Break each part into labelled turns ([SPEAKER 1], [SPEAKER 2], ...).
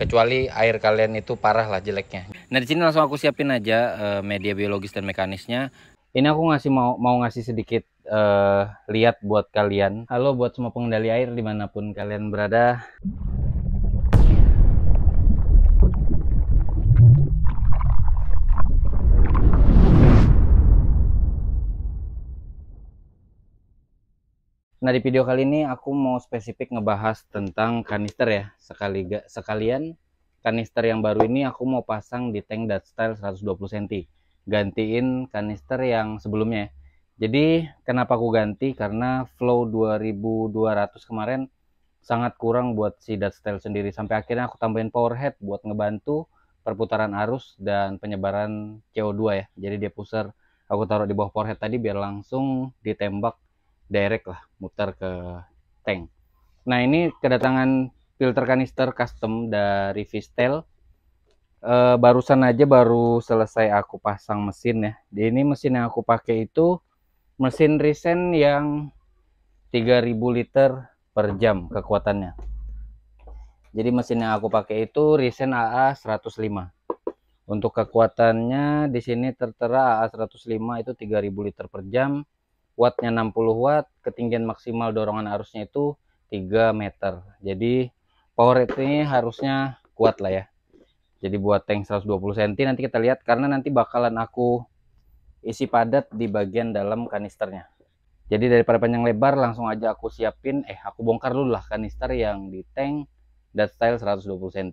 [SPEAKER 1] kecuali air kalian itu parah lah jeleknya. Nah di sini langsung aku siapin aja uh, media biologis dan mekanisnya. Ini aku ngasih mau mau ngasih sedikit uh, lihat buat kalian. Halo buat semua pengendali air dimanapun kalian berada. Nah, di video kali ini aku mau spesifik ngebahas tentang kanister ya. Sekali sekalian kanister yang baru ini aku mau pasang di tank dat style 120 cm. Gantiin kanister yang sebelumnya. Jadi, kenapa aku ganti? Karena flow 2200 kemarin sangat kurang buat si dat style sendiri sampai akhirnya aku tambahin powerhead buat ngebantu perputaran arus dan penyebaran CO2 ya. Jadi dia pusar aku taruh di bawah powerhead tadi biar langsung ditembak direct lah muter ke tank nah ini kedatangan filter kanister custom dari Vistel e, eh, barusan aja baru selesai aku pasang mesin ya Di ini mesin yang aku pakai itu mesin resin yang 3000 liter per jam kekuatannya jadi mesin yang aku pakai itu Risen AA 105 untuk kekuatannya di sini tertera AA 105 itu 3000 liter per jam wattnya 60 watt ketinggian maksimal dorongan arusnya itu 3 meter jadi power rate ini harusnya kuat lah ya jadi buat tank 120 cm nanti kita lihat karena nanti bakalan aku isi padat di bagian dalam kanisternya jadi daripada panjang lebar langsung aja aku siapin eh aku bongkar dulu lah kanister yang di tank dan style 120 cm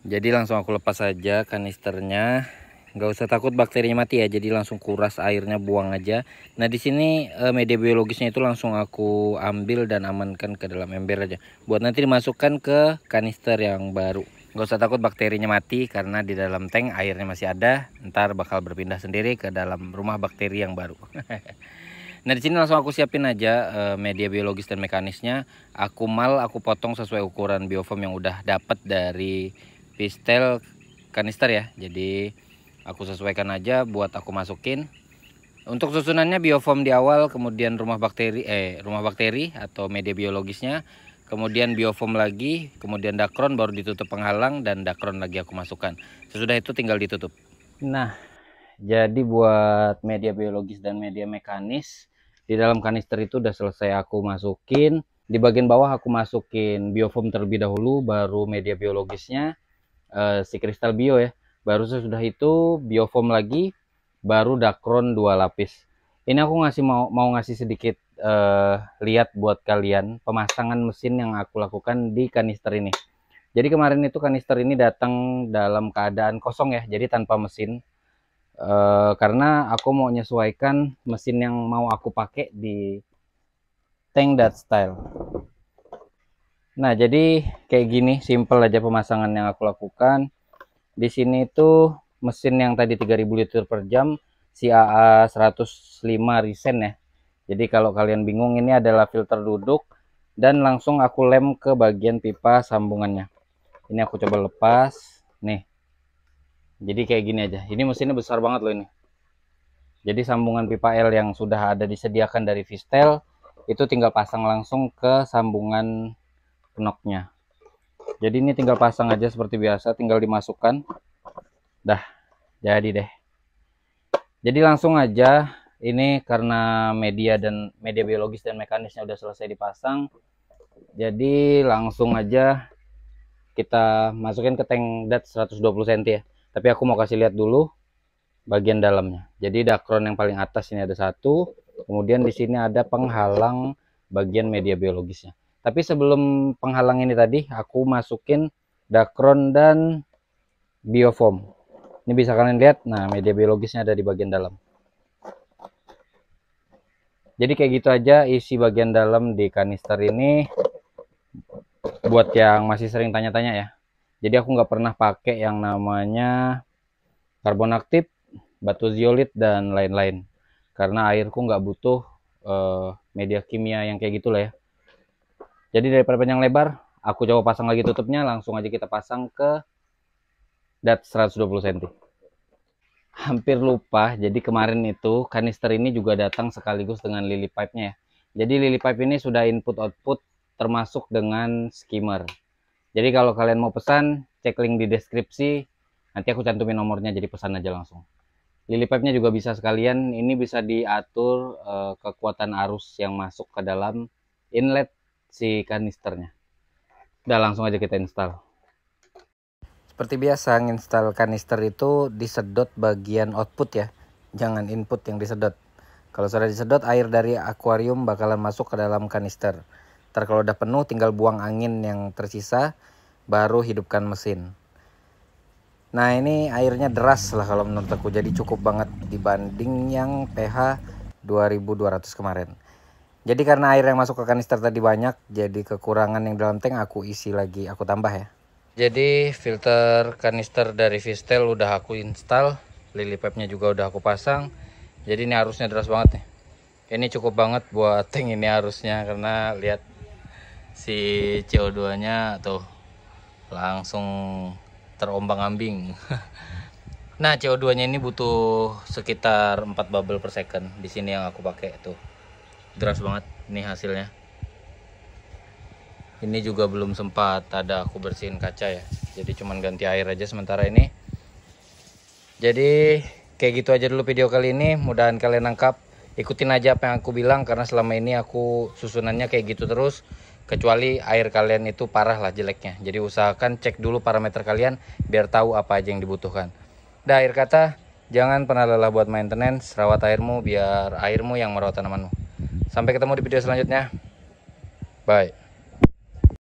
[SPEAKER 1] jadi langsung aku lepas aja kanisternya nggak usah takut bakterinya mati ya jadi langsung kuras airnya buang aja nah di sini eh, media biologisnya itu langsung aku ambil dan amankan ke dalam ember aja buat nanti dimasukkan ke kanister yang baru nggak usah takut bakterinya mati karena di dalam tank airnya masih ada ntar bakal berpindah sendiri ke dalam rumah bakteri yang baru Nah di sini langsung aku siapin aja eh, media biologis dan mekanisnya. Aku mal, aku potong sesuai ukuran biofoam yang udah dapat dari pistel kanister ya. Jadi aku sesuaikan aja buat aku masukin untuk susunannya bioform di awal kemudian rumah bakteri eh rumah bakteri atau media biologisnya kemudian bioform lagi kemudian dakron baru ditutup penghalang dan dakron lagi aku masukkan sesudah itu tinggal ditutup nah jadi buat media biologis dan media mekanis di dalam kanister itu udah selesai aku masukin di bagian bawah aku masukin biofoam terlebih dahulu baru media biologisnya eh, si kristal bio ya baru sesudah itu biofoam lagi baru dakron dua lapis ini aku ngasih mau mau ngasih sedikit uh, lihat buat kalian pemasangan mesin yang aku lakukan di kanister ini jadi kemarin itu kanister ini datang dalam keadaan kosong ya jadi tanpa mesin uh, karena aku mau menyesuaikan mesin yang mau aku pakai di tank that style nah jadi kayak gini simple aja pemasangan yang aku lakukan di sini itu mesin yang tadi 3000 liter per jam CAA AA 105 Risen ya jadi kalau kalian bingung ini adalah filter duduk dan langsung aku lem ke bagian pipa sambungannya ini aku coba lepas nih jadi kayak gini aja ini mesinnya besar banget loh ini jadi sambungan pipa L yang sudah ada disediakan dari Vistel itu tinggal pasang langsung ke sambungan penoknya jadi ini tinggal pasang aja seperti biasa tinggal dimasukkan dah jadi deh jadi langsung aja ini karena media dan media biologis dan mekanisnya udah selesai dipasang jadi langsung aja kita masukin ke tank dat 120 cm ya tapi aku mau kasih lihat dulu bagian dalamnya jadi dakron yang paling atas ini ada satu kemudian di sini ada penghalang bagian media biologisnya tapi sebelum penghalang ini tadi aku masukin dacron dan biofoam ini bisa kalian lihat nah media biologisnya ada di bagian dalam jadi kayak gitu aja isi bagian dalam di kanister ini buat yang masih sering tanya-tanya ya jadi aku nggak pernah pakai yang namanya karbon aktif batu zeolit dan lain-lain karena airku nggak butuh uh, media kimia yang kayak gitulah ya jadi daripada panjang lebar aku coba pasang lagi tutupnya langsung aja kita pasang ke dat 120 cm hampir lupa jadi kemarin itu kanister ini juga datang sekaligus dengan lily pipe nya ya jadi lily pipe ini sudah input output termasuk dengan skimmer jadi kalau kalian mau pesan cek link di deskripsi nanti aku cantumin nomornya jadi pesan aja langsung lily pipe nya juga bisa sekalian ini bisa diatur uh, kekuatan arus yang masuk ke dalam inlet si kanisternya udah langsung aja kita install seperti biasa install kanister itu disedot bagian output ya jangan input yang disedot kalau sudah disedot air dari akuarium bakalan masuk ke dalam kanister ntar kalau udah penuh tinggal buang angin yang tersisa baru hidupkan mesin Nah ini airnya deras lah kalau menurut aku jadi cukup banget dibanding yang pH 2200 kemarin. Jadi karena air yang masuk ke kanister tadi banyak, jadi kekurangan yang dalam tank aku isi lagi, aku tambah ya. Jadi filter kanister dari Vistel udah aku install, lily pipe-nya juga udah aku pasang. Jadi ini arusnya deras banget nih. Ini cukup banget buat tank ini arusnya karena lihat si CO2-nya tuh langsung terombang-ambing. nah, CO2-nya ini butuh sekitar 4 bubble per second. Di sini yang aku pakai tuh deras banget nih hasilnya ini juga belum sempat ada aku bersihin kaca ya jadi cuman ganti air aja sementara ini jadi kayak gitu aja dulu video kali ini mudahan kalian nangkap ikutin aja apa yang aku bilang karena selama ini aku susunannya kayak gitu terus kecuali air kalian itu parah lah jeleknya jadi usahakan cek dulu parameter kalian biar tahu apa aja yang dibutuhkan dah air kata jangan pernah lelah buat maintenance rawat airmu biar airmu yang merawat tanamanmu Sampai ketemu di video selanjutnya. Bye.